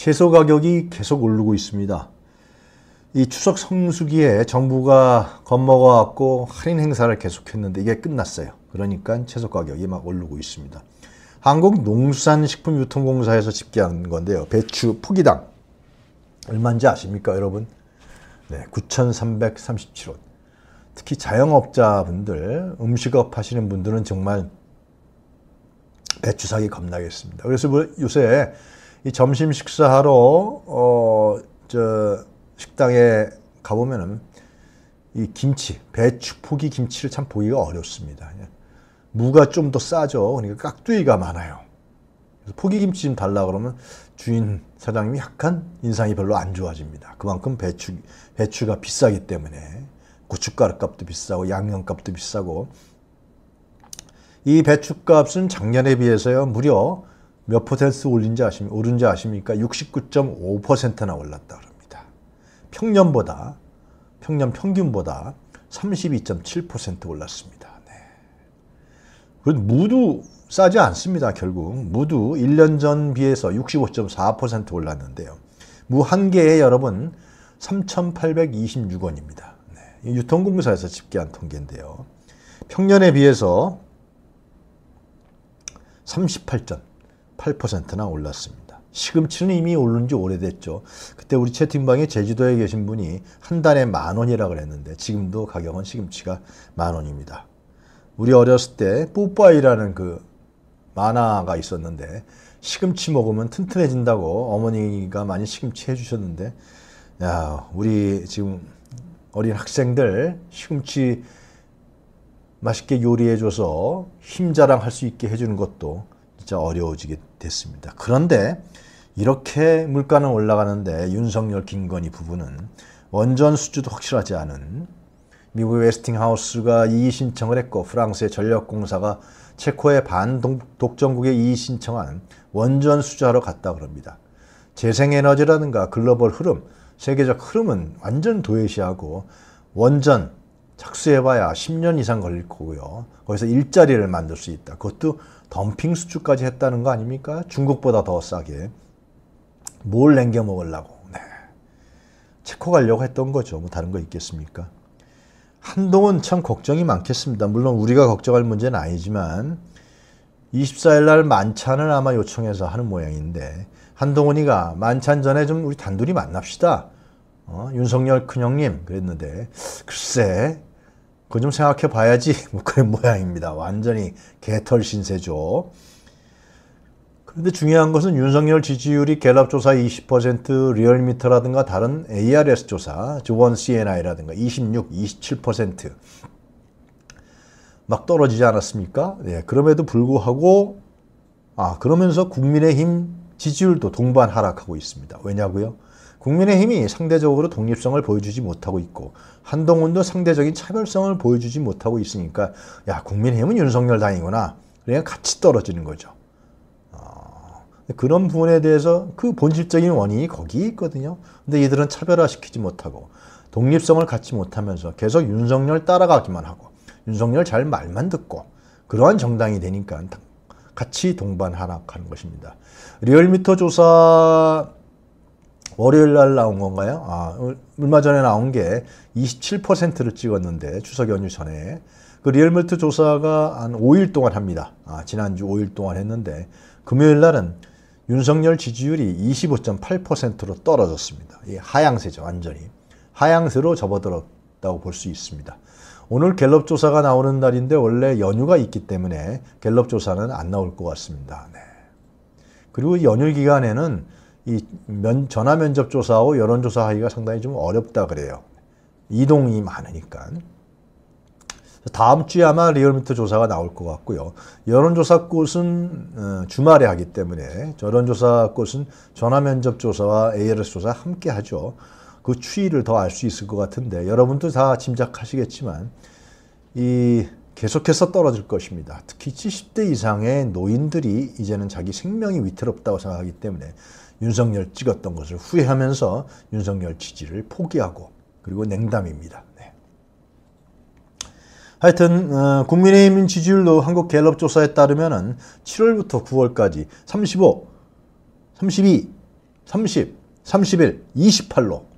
채소 가격이 계속 오르고 있습니다. 이 추석 성수기에 정부가 겁먹어갖고 할인 행사를 계속했는데 이게 끝났어요. 그러니까 채소 가격이 막 오르고 있습니다. 한국농수산식품유통공사에서 집계한 건데요. 배추 포기당 얼마인지 아십니까 여러분? 네, 9,337원. 특히 자영업자분들, 음식업 하시는 분들은 정말 배추 사기 겁나겠습니다. 그래서 뭐 요새 이 점심 식사하러 어 저 식당에 가보면은 이 김치 배추포기 김치를 참 보기가 어렵습니다. 예. 무가 좀 더 싸죠. 그러니까 깍두기가 많아요. 그래서 포기 김치 좀 달라 그러면 주인 사장님이 약간 인상이 별로 안 좋아집니다. 그만큼 배추 배추가 비싸기 때문에 고춧가루 값도 비싸고 양념 값도 비싸고 이 배추값은 작년에 비해서요 무려 몇 퍼센트 올린지 아십니까? 오른지 아십니까? 69.5%나 올랐다 그럽니다. 평년보다 평년 평균보다 32.7% 올랐습니다. 네. 그 무도 싸지 않습니다. 결국 무도 1년 전 비해서 65.4% 올랐는데요. 무 한 개에 여러분 3,826원입니다. 네. 유통공사에서 집계한 통계인데요. 평년에 비해서 38점, 8%나 올랐습니다. 시금치는 이미 오른 지 오래됐죠. 그때 우리 채팅방에 제주도에 계신 분이 한 달에 만 원이라 그랬는데 지금도 가격은 시금치가 만 원입니다. 우리 어렸을 때 뽀빠이라는 그 만화가 있었는데 시금치 먹으면 튼튼해진다고 어머니가 많이 시금치 해주셨는데 야 우리 지금 어린 학생들 시금치 맛있게 요리해줘서 힘자랑 할 수 있게 해주는 것도 진짜 어려워지게 됐습니다. 그런데 이렇게 물가는 올라가는데 윤석열 김건희 부부는 원전 수주도 확실하지 않은 미국의 웨스팅하우스가 이의 신청을 했고 프랑스의 전력공사가 체코의 반독점국에 이의 신청한 원전 수주하러 갔다 그럽니다. 재생에너지라든가 글로벌 흐름, 세계적 흐름은 완전 도외시하고 원전 착수해봐야 10년 이상 걸릴 거고요. 거기서 일자리를 만들 수 있다. 그것도 덤핑 수출까지 했다는 거 아닙니까? 중국보다 더 싸게. 뭘 남겨 먹으려고. 네. 체코 가려고 했던 거죠. 뭐 다른 거 있겠습니까? 한동은참 걱정이 많겠습니다. 물론 우리가 걱정할 문제는 아니지만 24일 날 만찬을 아마 요청해서 하는 모양인데 한동훈이가 만찬 전에 좀 우리 단둘이 만납시다. 어? 윤석열 큰형님 그랬는데 글쎄 그건 좀 생각해 봐야지 뭐 그런 모양입니다. 완전히 개털 신세죠. 그런데 중요한 것은 윤석열 지지율이 갤럽조사 20%, 리얼미터라든가 다른 ARS 조사, 조원 CNI라든가 26, 27%막 떨어지지 않았습니까? 네, 그럼에도 불구하고 아 그러면서 국민의힘 지지율도 동반 하락하고 있습니다. 왜냐고요? 국민의힘이 상대적으로 독립성을 보여주지 못하고 있고 한동훈도 상대적인 차별성을 보여주지 못하고 있으니까 야 국민의힘은 윤석열 당이구나. 그냥 그러니까 같이 떨어지는 거죠. 어, 그런 부분에 대해서 그 본질적인 원인이 거기 있거든요. 근데 이들은 차별화시키지 못하고 독립성을 갖지 못하면서 계속 윤석열 따라가기만 하고 윤석열 잘 말만 듣고 그러한 정당이 되니까 같이 동반 하락하는 것입니다. 리얼미터 조사 월요일 날 나온 건가요? 아, 얼마 전에 나온 게 27%를 찍었는데 추석 연휴 전에 그 리얼미터 조사가 한 5일 동안 합니다. 아, 지난주 5일 동안 했는데 금요일 날은 윤석열 지지율이 25.8%로 떨어졌습니다. 이 하향세죠, 완전히. 하향세로 접어들었다고 볼 수 있습니다. 오늘 갤럽 조사가 나오는 날인데 원래 연휴가 있기 때문에 갤럽 조사는 안 나올 것 같습니다. 네. 그리고 연휴 기간에는 이 면, 전화 면접 조사하고 여론 조사하기가 상당히 좀 어렵다 그래요. 이동이 많으니까. 다음 주에 아마 리얼미터 조사가 나올 것 같고요. 여론조사 꽃은 어, 주말에 하기 때문에 여론조사 꽃은 전화면접 조사와 ARS 조사 함께 하죠. 그 추이를 더 알 수 있을 것 같은데 여러분도 다 짐작하시겠지만 이 계속해서 떨어질 것입니다. 특히 70대 이상의 노인들이 이제는 자기 생명이 위태롭다고 생각하기 때문에 윤석열 찍었던 것을 후회하면서 윤석열 지지를 포기하고 그리고 냉담입니다. 네. 하여튼 어, 국민의힘 지지율도 한국 갤럽 조사에 따르면 7월부터 9월까지 35, 32, 30, 31, 28로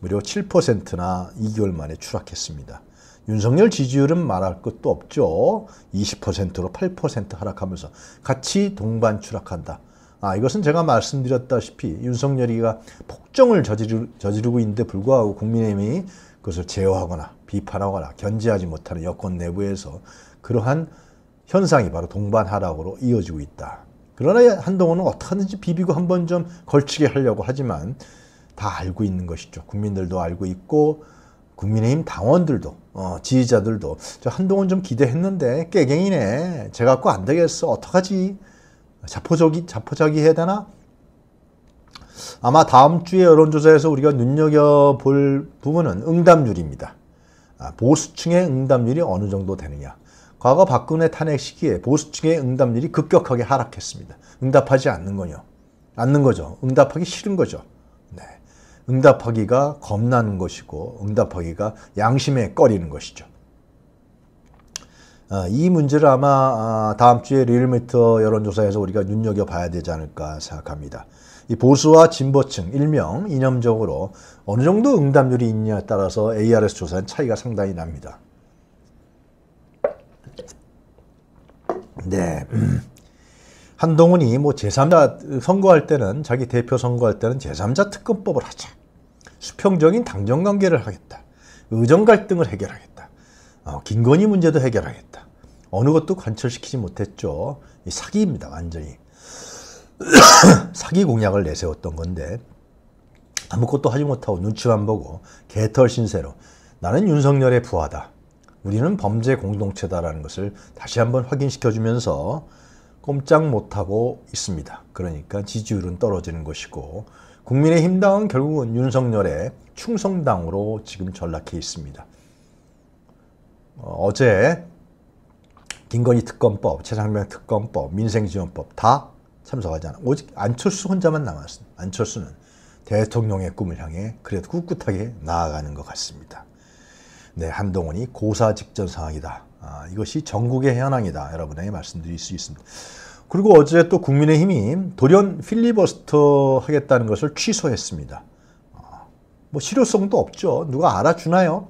무려 7%나 2개월 만에 추락했습니다. 윤석열 지지율은 말할 것도 없죠. 20%로 8% 하락하면서 같이 동반 추락한다. 아, 이것은 제가 말씀드렸다시피 윤석열이가 폭정을 저지르, 저지르고 있는데 불구하고 국민의힘이 그것을 제어하거나 비판하거나 견제하지 못하는 여권 내부에서 그러한 현상이 바로 동반 하락으로 이어지고 있다. 그러나 한동훈은 어떻게든지 비비고 한번 좀 걸치게 하려고 하지만 다 알고 있는 것이죠. 국민들도 알고 있고 국민의힘 당원들도 어, 지지자들도 저 한동훈 좀 기대했는데 깨갱이네. 제가꼭 안 되겠어. 어떡하지? 자포적이 자포자기 해야 되나? 아마 다음 주에 여론조사에서 우리가 눈여겨볼 부분은 응답률입니다. 아, 보수층의 응답률이 어느 정도 되느냐. 과거 박근혜 탄핵 시기에 보수층의 응답률이 급격하게 하락했습니다. 응답하지 않는 거요. 않는 거죠. 응답하기 싫은 거죠. 응답하기가 겁나는 것이고 응답하기가 양심에 꺼리는 것이죠. 아, 이 문제를 아마 아, 다음 주에 리얼미터 여론조사에서 우리가 눈여겨봐야 되지 않을까 생각합니다. 이 보수와 진보층, 일명 이념적으로 어느 정도 응답률이 있냐에 따라서 ARS 조사는 차이가 상당히 납니다. 네. 한동훈이 뭐 제3자 선거할 때는 자기 대표 선거할 때는 제3자 특검법을 하자. 수평적인 당정 관계를 하겠다. 의정 갈등을 해결하겠다. 어, 김건희 문제도 해결하겠다. 어느 것도 관철시키지 못했죠. 이 사기입니다. 완전히. 사기 공약을 내세웠던 건데 아무것도 하지 못하고 눈치만 보고 개털 신세로 나는 윤석열의 부하다. 우리는 범죄 공동체다라는 것을 다시 한번 확인시켜주면서 꼼짝 못하고 있습니다. 그러니까 지지율은 떨어지는 것이고 국민의힘당은 결국은 윤석열의 충성당으로 지금 전락해 있습니다. 어, 제 김건희 특검법, 최상병 특검법, 민생지원법 다 참석하지 않아. 오직 안철수 혼자만 남았습니다. 안철수는 대통령의 꿈을 향해 그래도 꿋꿋하게 나아가는 것 같습니다. 네, 한동훈이 고사 직전 상황이다. 아, 이것이 전국의 현황이다. 여러분에게 말씀드릴 수 있습니다. 그리고 어제 또 국민의힘이 돌연 필리버스터 하겠다는 것을 취소했습니다. 아, 뭐 실효성도 없죠. 누가 알아주나요?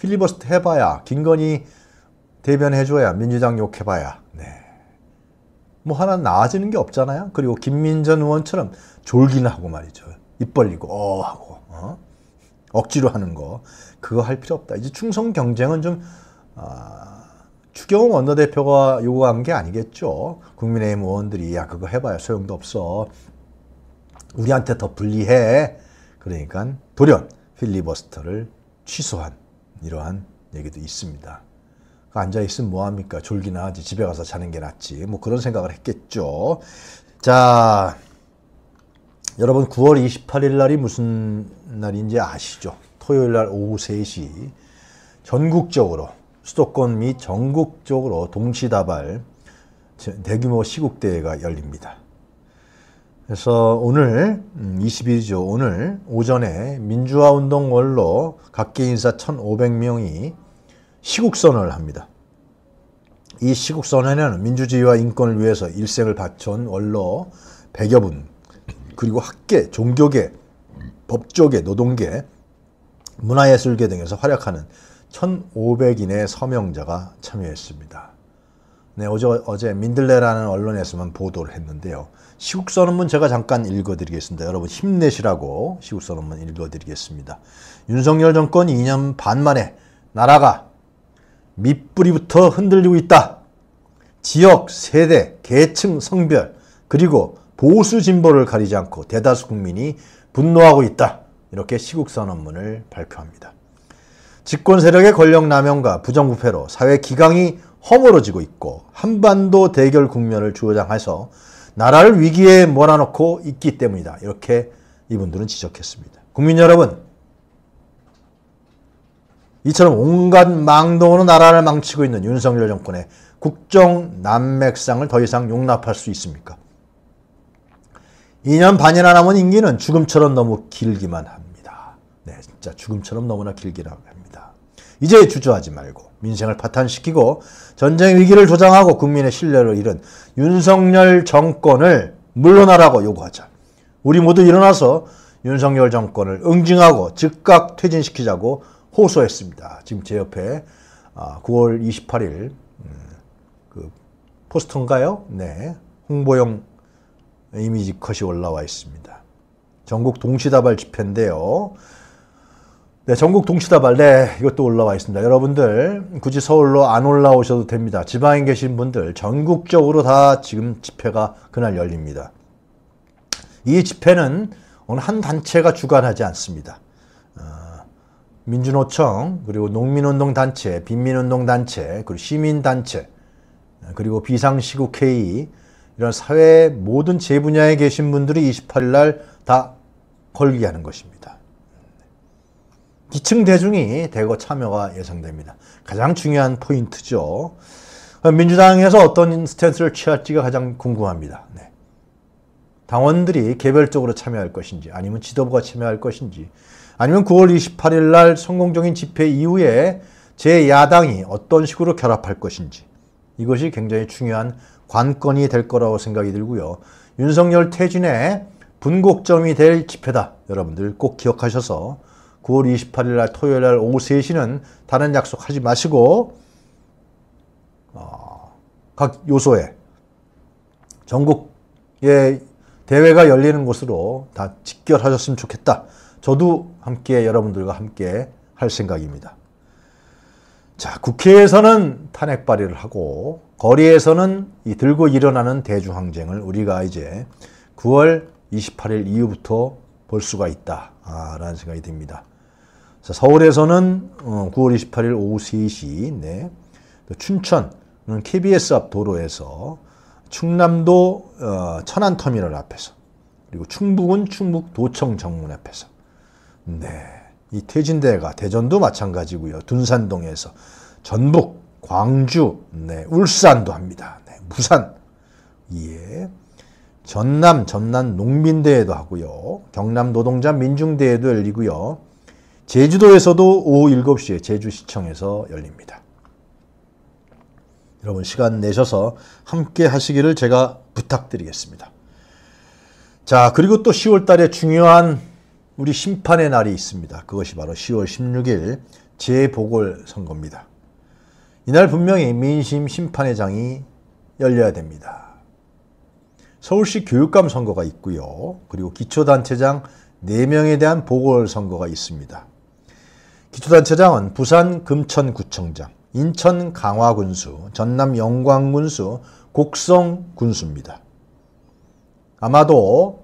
필리버스터 해봐야 김건희 대변해줘야 민주당 욕해봐야 네. 뭐 하나 나아지는 게 없잖아요. 그리고 김민전 의원처럼 졸기나 고 말이죠. 입 벌리고 어 하고 어? 억지로 하는 거 그거 할 필요 없다. 이제 충성 경쟁은 좀 아, 추경 원내대표가 요구한 게 아니겠죠. 국민의힘 의원들이 야 그거 해봐야 소용도 없어. 우리한테 더 불리해. 그러니까 돌연 필리버스터를 취소한 이러한 얘기도 있습니다. 그 앉아있으면 뭐합니까? 졸기나 하지. 집에 가서 자는 게 낫지. 뭐 그런 생각을 했겠죠. 자, 여러분 9월 28일 날이 무슨 날인지 아시죠? 토요일 날 오후 3시 전국적으로 수도권 및 전국적으로 동시다발 대규모 시국대회가 열립니다. 그래서 오늘 21이죠. 음, 오늘 오전에 민주화운동원로 각계 인사 1,500명이 시국선언을 합니다. 이 시국선언에는 민주주의와 인권을 위해서 일생을 바쳐온 원로 100여 분 그리고 학계, 종교계, 법조계, 노동계, 문화예술계 등에서 활약하는 1,500인의 서명자가 참여했습니다. 네, 어제, 어제 민들레라는 언론에서만 보도를 했는데요. 시국선언문 제가 잠깐 읽어드리겠습니다. 여러분 힘내시라고 시국선언문 읽어드리겠습니다. 윤석열 정권 2년 반 만에 나라가 밑뿌리부터 흔들리고 있다. 지역, 세대, 계층, 성별 그리고 보수 진보를 가리지 않고 대다수 국민이 분노하고 있다. 이렇게 시국선언문을 발표합니다. 집권 세력의 권력 남용과 부정부패로 사회 기강이 허물어지고 있고 한반도 대결 국면을 주어장해서 나라를 위기에 몰아넣고 있기 때문이다. 이렇게 이분들은 지적했습니다. 국민 여러분, 이처럼 온갖 망동으로 나라를 망치고 있는 윤석열 정권의 국정 난맥상을 더 이상 용납할 수 있습니까? 2년 반이나 남은 임기는 죽음처럼 너무 길기만 합니다. 네, 진짜 죽음처럼 너무나 길기만 합니다. 이제 주저하지 말고 민생을 파탄시키고 전쟁 위기를 조장하고 국민의 신뢰를 잃은 윤석열 정권을 물러나라고 요구하자. 우리 모두 일어나서 윤석열 정권을 응징하고 즉각 퇴진시키자고 호소했습니다. 지금 제 옆에 9월 아, 28일 음, 그 포스터인가요? 네. 홍보용 이미지 컷이 올라와 있습니다. 전국 동시다발 집회인데요. 네, 전국 동시다 발레 네, 이것도 올라와 있습니다. 여러분들 굳이 서울로 안 올라오셔도 됩니다. 지방에 계신 분들 전국적으로 다 지금 집회가 그날 열립니다. 이 집회는 어느 한 단체가 주관하지 않습니다. 어, 민주노총 그리고 농민운동 단체, 빈민운동 단체, 그리고 시민 단체, 그리고 비상시국회의 이런 사회 모든 제 분야에 계신 분들이 28일 날 다 걸기 하는 것입니다. 기층 대중이 대거 참여가 예상됩니다. 가장 중요한 포인트죠. 민주당에서 어떤 스탠스를 취할지가 가장 궁금합니다. 네. 당원들이 개별적으로 참여할 것인지 아니면 지도부가 참여할 것인지 아니면 9월 28일 날 성공적인 집회 이후에 제야당이 어떤 식으로 결합할 것인지 이것이 굉장히 중요한 관건이 될 거라고 생각이 들고요. 윤석열 태진의 분곡점이 될 집회다. 여러분들 꼭 기억하셔서 9월 28일 날 토요일 날 오후 3시는 다른 약속하지 마시고 어, 각 요소에 전국의 대회가 열리는 곳으로 다 직결하셨으면 좋겠다. 저도 함께 여러분들과 함께 할 생각입니다. 자, 국회에서는 탄핵 발의를 하고 거리에서는 이 들고 일어나는 대중항쟁을 우리가 이제 9월 28일 이후부터 볼 수가 있다라는 생각이 듭니다. 자, 서울에서는 9월 어, 28일 오후 3시 네. 춘천은 KBS 앞 도로에서 충남도 어, 천안터미널 앞에서 그리고 충북은 충북 도청 정문 앞에서 네. 이 태진대가 대전도 마찬가지고요. 둔산동에서 전북, 광주, 네. 울산도 합니다. 네. 부산 예. 전남 전남 농민대회도 하고요. 경남 노동자 민중대회도 열리고요. 제주도에서도 오후 7시에 제주시청에서 열립니다. 여러분 시간 내셔서 함께 하시기를 제가 부탁드리겠습니다. 자 그리고 또 10월 달에 중요한 우리 심판의 날이 있습니다. 그것이 바로 10월 16일 재보궐선거입니다. 이날 분명히 민심 심판의 장이 열려야 됩니다. 서울시 교육감 선거가 있고요. 그리고 기초단체장 4명에 대한 보궐선거가 있습니다. 기초단체장은 부산 금천구청장, 인천 강화군수, 전남 영광군수, 곡성군수입니다. 아마도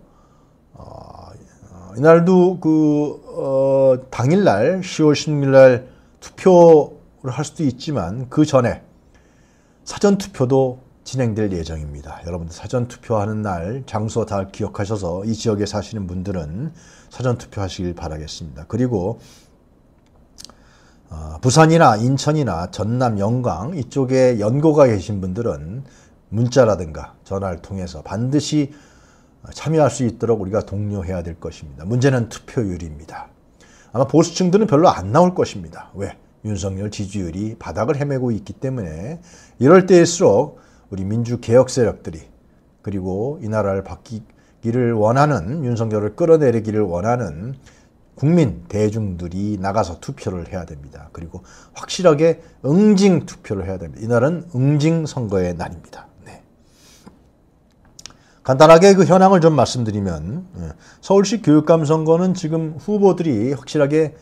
어, 어, 이날도 그 어, 당일날 10월 16일날 투표를 할 수도 있지만 그 전에 사전 투표도 진행될 예정입니다. 여러분들 사전 투표하는 날 장소 다 기억하셔서 이 지역에 사시는 분들은 사전 투표하시길 바라겠습니다. 그리고 아, 부산이나 인천이나 전남 영광 이쪽에 연고가 계신 분들은 문자라든가 전화를 통해서 반드시 참여할 수 있도록 우리가 독려해야 될 것입니다. 문제는 투표율입니다. 아마 보수층들은 별로 안 나올 것입니다. 왜? 윤석열 지지율이 바닥을 헤매고 있기 때문에 이럴 때일수록 우리 민주개혁 세력들이 그리고 이 나라를 바뀌기를 원하는 윤석열을 끌어내리기를 원하는 국민 대중들이 나가서 투표를 해야 됩니다. 그리고 확실하게 응징 투표를 해야 됩니다. 이날은 응징 선거의 날입니다. 네. 간단하게 그 현황을 좀 말씀드리면 예, 서울시 교육감 선거는 지금 후보들이 확실하게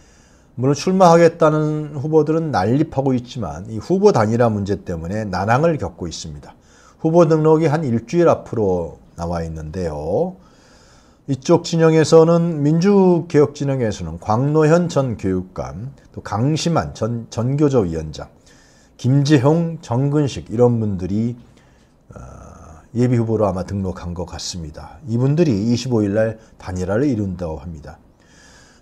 물론 출마하겠다는 후보들은 난립하고 있지만 이 후보 단일화 문제 때문에 난항을 겪고 있습니다. 후보 등록이 한 일주일 앞으로 나와 있는데요. 이쪽 진영에서는 민주개혁 진영에서는 광노현 전 교육감, 또 강시만 전 전교조 위원장, 김재홍, 정근식 이런 분들이 어, 예비 후보로 아마 등록한 것 같습니다. 이분들이 25일 날 단일화를 이룬다고 합니다.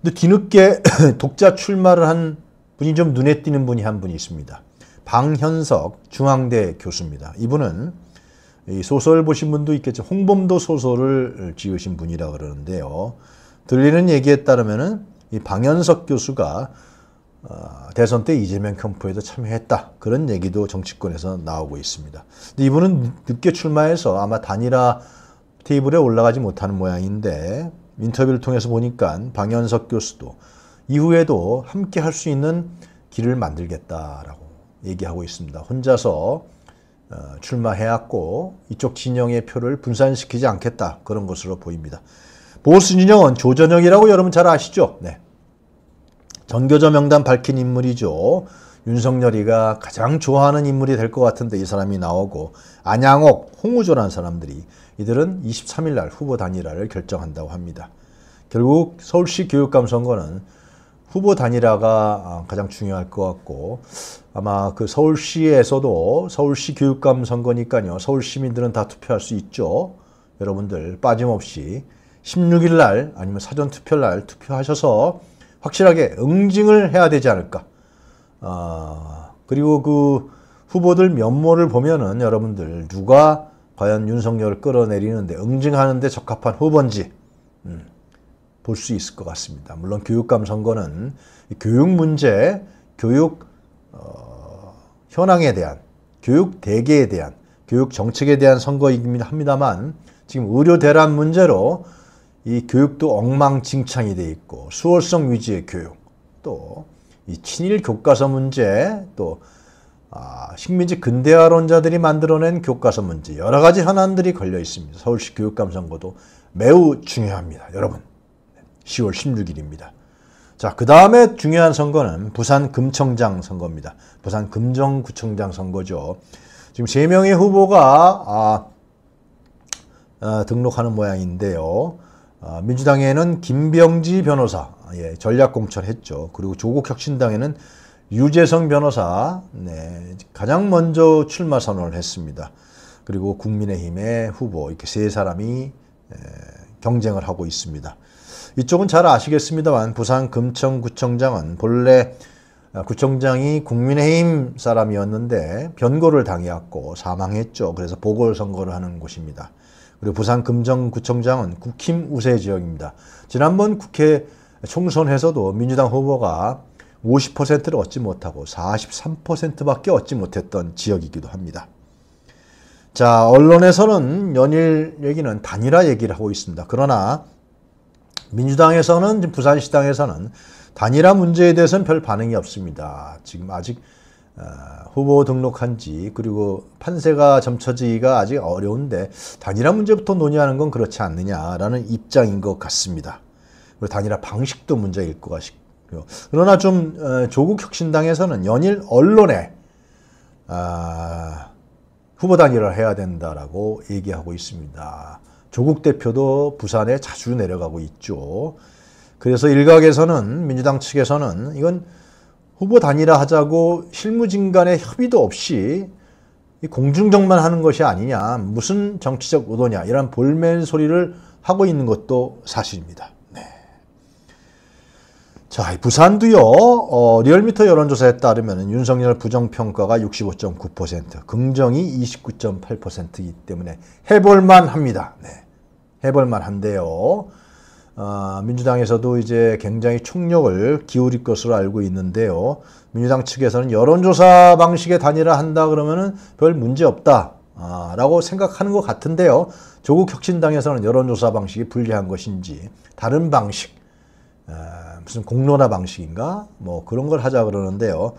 근데 뒤늦게 독자 출마를 한 분이 좀 눈에 띄는 분이 한 분이 있습니다. 방현석 중앙대 교수입니다. 이분은 이 소설 보신 분도 있겠죠. 홍범도 소설을 지으신 분이라 그러는데요. 들리는 얘기에 따르면은 이 방현석 교수가 어, 대선 때 이재명 캠프에도 참여했다. 그런 얘기도 정치권에서 나오고 있습니다. 근데 이분은 늦게 출마해서 아마 단일화 테이블에 올라가지 못하는 모양인데 인터뷰를 통해서 보니까 방현석 교수도 이후에도 함께 할 수 있는 길을 만들겠다라고 얘기하고 있습니다. 혼자서 어, 출마해왔고 이쪽 진영의 표를 분산시키지 않겠다 그런 것으로 보입니다. 보수 진영은 조전영이라고 여러분 잘 아시죠? 네. 전교조 명단 밝힌 인물이죠. 윤석열이가 가장 좋아하는 인물이 될 것 같은데 이 사람이 나오고 안양옥, 홍우조라는 사람들이 이들은 23일 날 후보 단일화를 결정한다고 합니다. 결국 서울시 교육감 선거는 후보 단일화가 아, 가장 중요할 것 같고 아마 그 서울시에서도 서울시 교육감 선거니까요. 서울 시민들은 다 투표할 수 있죠. 여러분들 빠짐없이 16일 날 아니면 사전 투표 날 투표하셔서 확실하게 응징을 해야 되지 않을까. 아, 그리고 그 후보들 면모를 보면은 여러분들 누가 과연 윤석열을 끌어내리는데 응징하는데 적합한 후보인지 음. 볼수 있을 것 같습니다. 물론 교육감 선거는 교육 문제, 교육 어, 현황에 대한, 교육 대계에 대한, 교육 정책에 대한 선거이긴 합니다만 지금 의료 대란 문제로 이 교육도 엉망진창이 돼 있고 수월성 위주의 교육, 또 이 친일 교과서 문제, 또 아, 식민지 근대화론자들이 만들어낸 교과서 문제 여러 가지 현안들이 걸려 있습니다. 서울시 교육감 선거도 매우 중요합니다. 여러분 10월 16일입니다. 자, 그 다음에 중요한 선거는 부산 금청장 선거입니다. 부산 금정구청장 선거죠. 지금 3명의 후보가 아, 아, 등록하는 모양인데요. 아, 민주당에는 김병지 변호사, 예, 전략공천 했죠. 그리고 조국혁신당에는 유재성 변호사, 네, 가장 먼저 출마 선언을 했습니다. 그리고 국민의힘의 후보 이렇게 세 사람이 에, 경쟁을 하고 있습니다. 이쪽은 잘 아시겠습니다만 부산 금천구청장은 본래 구청장이 국민의힘 사람이었는데 변고를 당해왔고 사망했죠. 그래서 보궐선거를 하는 곳입니다. 그리고 부산 금정구청장은 국힘 우세 지역입니다. 지난번 국회 총선에서도 민주당 후보가 50%를 얻지 못하고 43%밖에 얻지 못했던 지역이기도 합니다. 자, 언론에서는 연일 얘기는 단일화 얘기를 하고 있습니다. 그러나 민주당에서는 부산시당에서는 단일화 문제에 대해서는 별 반응이 없습니다. 지금 아직 어, 후보 등록한 지 그리고 판세가 점쳐지기가 아직 어려운데 단일화 문제부터 논의하는 건 그렇지 않느냐라는 입장인 것 같습니다. 그리고 단일화 방식도 문제일 것 같고요. 그러나 좀 어, 조국 혁신당에서는 연일 언론에 아, 후보 단일화를 해야 된다라고 얘기하고 있습니다. 조국 대표도 부산에 자주 내려가고 있죠. 그래서 일각에서는 민주당 측에서는 이건 후보 단일화 하자고 실무진 간의 협의도 없이 공중정만 하는 것이 아니냐 무슨 정치적 의도냐 이런 볼멘 소리를 하고 있는 것도 사실입니다. 자, 부산도요, 어, 리얼미터 여론조사에 따르면 윤석열 부정평가가 65.9%, 긍정이 29.8%이기 때문에 해볼만 합니다. 네. 해볼만 한데요. 어, 민주당에서도 이제 굉장히 총력을 기울일 것으로 알고 있는데요. 민주당 측에서는 여론조사 방식에 단일화한다 그러면은 별 문제 없다. 아, 라고 생각하는 것 같은데요. 조국 혁신당에서는 여론조사 방식이 불리한 것인지 다른 방식 아, 무슨 공론화 방식인가 뭐 그런 걸 하자 그러는데요.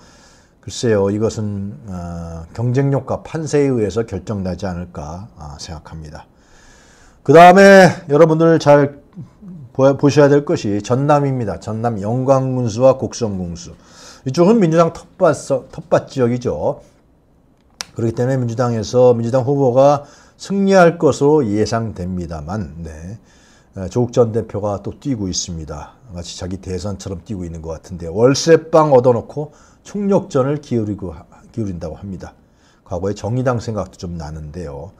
글쎄요, 이것은 어, 경쟁력과 판세에 의해서 결정되지 않을까 아, 생각합니다. 그 다음에 여러분들 잘 보, 셔야될 것이 전남입니다. 전남 영광군수와 곡성군수. 이쪽은 민주당 텃밭, 텃밭 지역이죠. 그렇기 때문에 민주당에서 민주당 후보가 승리할 것으로 예상됩니다만, 네. 예, 조국 전 대표가 또 뛰고 있습니다. 마치 자기 대선처럼 뛰고 있는 것 같은데 월세빵 얻어놓고 총력전을 기울이고 기울인다고 합니다. 과거에 정의당 생각도 좀 나는데요.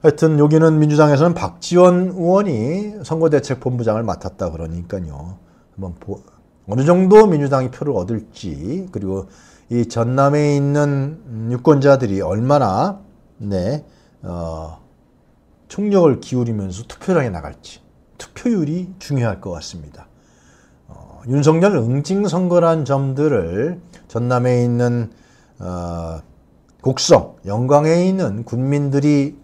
하여튼 여기는 민주당에서는 박지원 의원이 선거대책본부장을 맡았다 그러니까요. 한번 보, 어느 정도 민주당이 표를 얻을지 그리고 이 전남에 있는 유권자들이 얼마나 네, 어, 총력을 기울이면서 투표장에 나갈지 투표율이 중요할 것 같습니다. 어, 윤석열 응징선거란 점들을 전남에 있는 어, 곡성, 영광에 있는 군민들이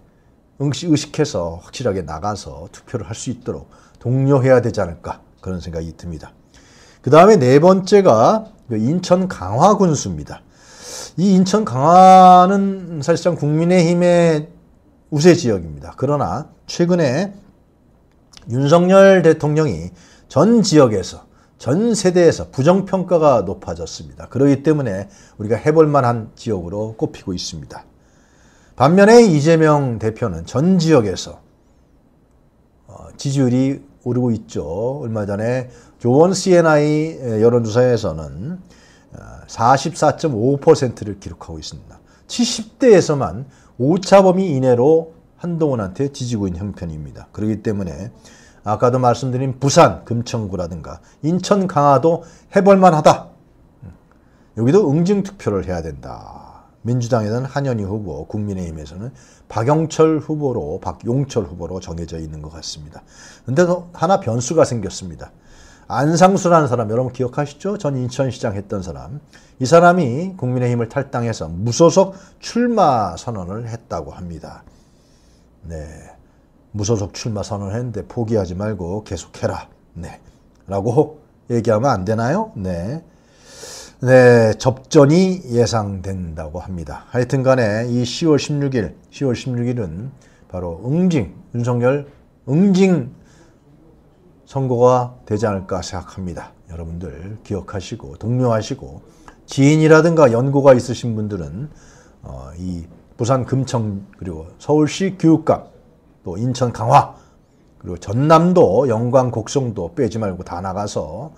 응시, 의식해서 확실하게 나가서 투표를 할 수 있도록 독려해야 되지 않을까 그런 생각이 듭니다. 그 다음에 네 번째가 그 인천 강화 군수입니다. 이 인천 강화는 사실상 국민의힘의 우세 지역입니다. 그러나 최근에 윤석열 대통령이 전 지역에서 전 세대에서 부정평가가 높아졌습니다. 그러기 때문에 우리가 해볼 만한 지역으로 꼽히고 있습니다. 반면에 이재명 대표는 전 지역에서 어, 지지율이 오르고 있죠. 얼마 전에 조원 CNI 여론조사에서는 44.5%를 어, 기록하고 있습니다. 70대에서만 오차범위 이내로 한동훈한테 지지고 있는 형편입니다. 그렇기 때문에 아까도 말씀드린 부산, 금천구라든가 인천, 강화도 해볼만하다. 음. 여기도 응징투표를 해야 된다. 민주당에는 한현희 후보, 국민의힘에서는 박영철 후보로, 박용철 후보로 정해져 있는 것 같습니다. 근데 또 하나 변수가 생겼습니다. 안상수라는 사람 여러분 기억하시죠? 전 인천시장 했던 사람. 이 사람이 국민의힘을 탈당해서 무소속 출마 선언을 했다고 합니다. 네. 무소속 출마 선언했는데 을 포기하지 말고 계속해라. 네. 라고 얘기하면 안 되나요? 네. 네, 접전이 예상된다고 합니다. 하여튼 간에 이 10월 16일, 10월 16일은 바로 응징, 윤석열 응징 선거가 되지 않을까 생각합니다. 여러분들 기억하시고, 동료하시고, 지인이라든가 연고가 있으신 분들은 어, 이 부산 금천 그리고 서울시 교육감 또 인천 강화 그리고 전남도 영광 곡성도 빼지 말고 다 나가서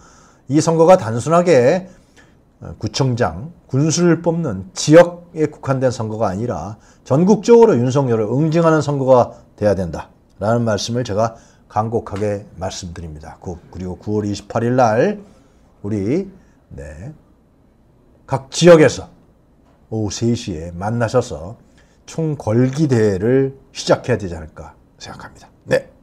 이 선거가 단순하게 어, 구청장 군수를 뽑는 지역에 국한된 선거가 아니라 전국적으로 윤석열을 응징하는 선거가 돼야 된다라는 말씀을 제가 간곡하게 말씀드립니다. 그리고 9월 28일 날 우리 네, 각 지역에서 오후 3시에 만나셔서 총궐기 대회를 시작해야 되지 않을까 생각합니다. 네.